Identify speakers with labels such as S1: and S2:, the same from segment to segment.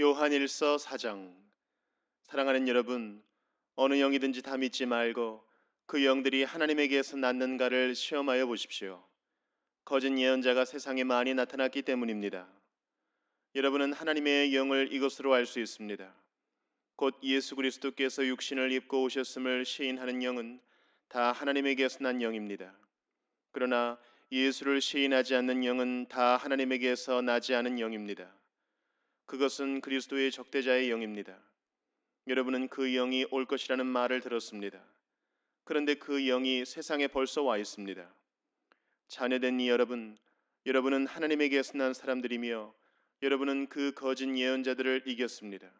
S1: 요한일서 4장 사랑하는 여러분 어느 영이든지 다 믿지 말고 그 영들이 하나님에게서 낳는가를 시험하여 보십시오. 거짓 예언자가 세상에 많이 나타났기 때문입니다. 여러분은 하나님의 영을 이것으로 알 수 있습니다. 곧 예수 그리스도께서 육신을 입고 오셨음을 시인하는 영은 다 하나님에게서 난 영입니다. 그러나 예수를 시인하지 않는 영은 다 하나님에게서 나지 않은 영입니다. 그것은 그리스도의 적대자의 영입니다. 여러분은 그 영이 올 것이라는 말을 들었습니다. 그런데 그 영이 세상에 벌써 와 있습니다. 자녀된 이 여러분, 여러분은 하나님에게서 난 사람들이며 여러분은 그 거짓 예언자들을 이겼습니다.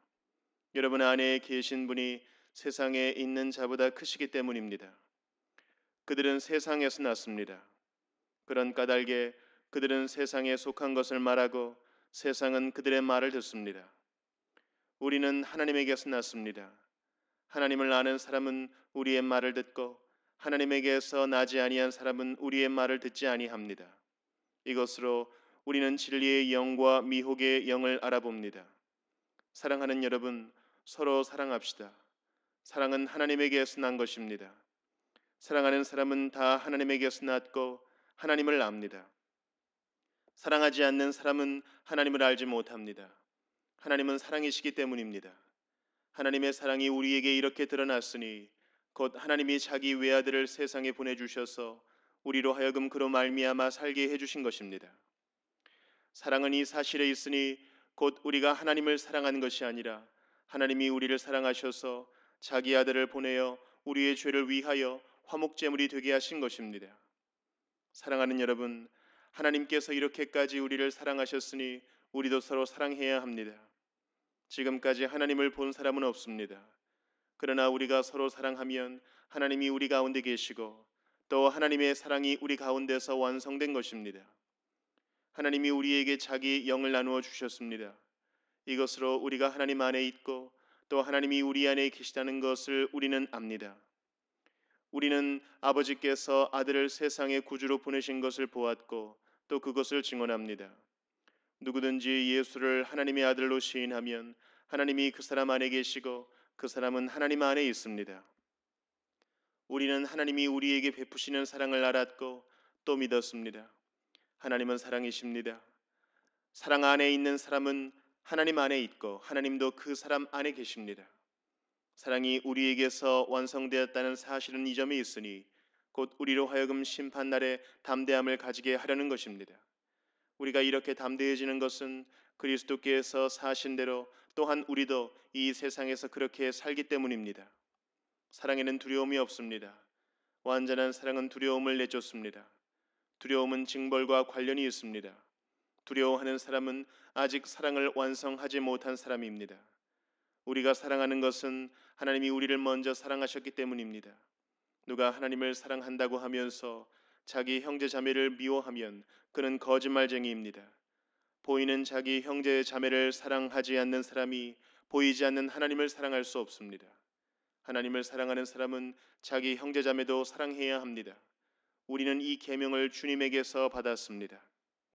S1: 여러분 안에 계신 분이 세상에 있는 자보다 크시기 때문입니다. 그들은 세상에서 났습니다. 그런 까닭에 그들은 세상에 속한 것을 말하고 세상은 그들의 말을 듣습니다. 우리는 하나님에게서 났습니다. 하나님을 아는 사람은 우리의 말을 듣고 하나님에게서 나지 아니한 사람은 우리의 말을 듣지 아니합니다. 이것으로 우리는 진리의 영과 미혹의 영을 알아봅니다. 사랑하는 여러분, 서로 사랑합시다. 사랑은 하나님에게서 난 것입니다. 사랑하는 사람은 다 하나님에게서 났고 하나님을 압니다. 사랑하지 않는 사람은 하나님을 알지 못합니다. 하나님은 사랑이시기 때문입니다. 하나님의 사랑이 우리에게 이렇게 드러났으니 곧 하나님이 자기 외아들을 세상에 보내주셔서 우리로 하여금 그로 말미암아 살게 해주신 것입니다. 사랑은 이 사실에 있으니 곧 우리가 하나님을 사랑하는 것이 아니라 하나님이 우리를 사랑하셔서 자기 아들을 보내어 우리의 죄를 위하여 화목제물이 되게 하신 것입니다. 사랑하는 여러분, 하나님께서 이렇게까지 우리를 사랑하셨으니 우리도 서로 사랑해야 합니다. 지금까지 하나님을 본 사람은 없습니다. 그러나 우리가 서로 사랑하면 하나님이 우리 가운데 계시고 또 하나님의 사랑이 우리 가운데서 완성된 것입니다. 하나님이 우리에게 자기 영을 나누어 주셨습니다. 이것으로 우리가 하나님 안에 있고 또 하나님이 우리 안에 계시다는 것을 우리는 압니다. 우리는 아버지께서 아들을 세상의 구주로 보내신 것을 보았고 또 그것을 증언합니다. 누구든지 예수를 하나님의 아들로 시인하면 하나님이 그 사람 안에 계시고 그 사람은 하나님 안에 있습니다. 우리는 하나님이 우리에게 베푸시는 사랑을 알았고 또 믿었습니다. 하나님은 사랑이십니다. 사랑 안에 있는 사람은 하나님 안에 있고 하나님도 그 사람 안에 계십니다. 사랑이 우리에게서 완성되었다는 사실은 이 점에 있으니 곧 우리로 하여금 심판 날에 담대함을 가지게 하려는 것입니다. 우리가 이렇게 담대해지는 것은 그리스도께서 사신 대로 또한 우리도 이 세상에서 그렇게 살기 때문입니다. 사랑에는 두려움이 없습니다. 완전한 사랑은 두려움을 내쫓습니다. 두려움은 징벌과 관련이 있습니다. 두려워하는 사람은 아직 사랑을 완성하지 못한 사람입니다. 우리가 사랑하는 것은 하나님이 우리를 먼저 사랑하셨기 때문입니다. 누가 하나님을 사랑한다고 하면서 자기 형제 자매를 미워하면 그는 거짓말쟁이입니다. 보이는 자기 형제 자매를 사랑하지 않는 사람이 보이지 않는 하나님을 사랑할 수 없습니다. 하나님을 사랑하는 사람은 자기 형제 자매도 사랑해야 합니다. 우리는 이 계명을 주님에게서 받았습니다.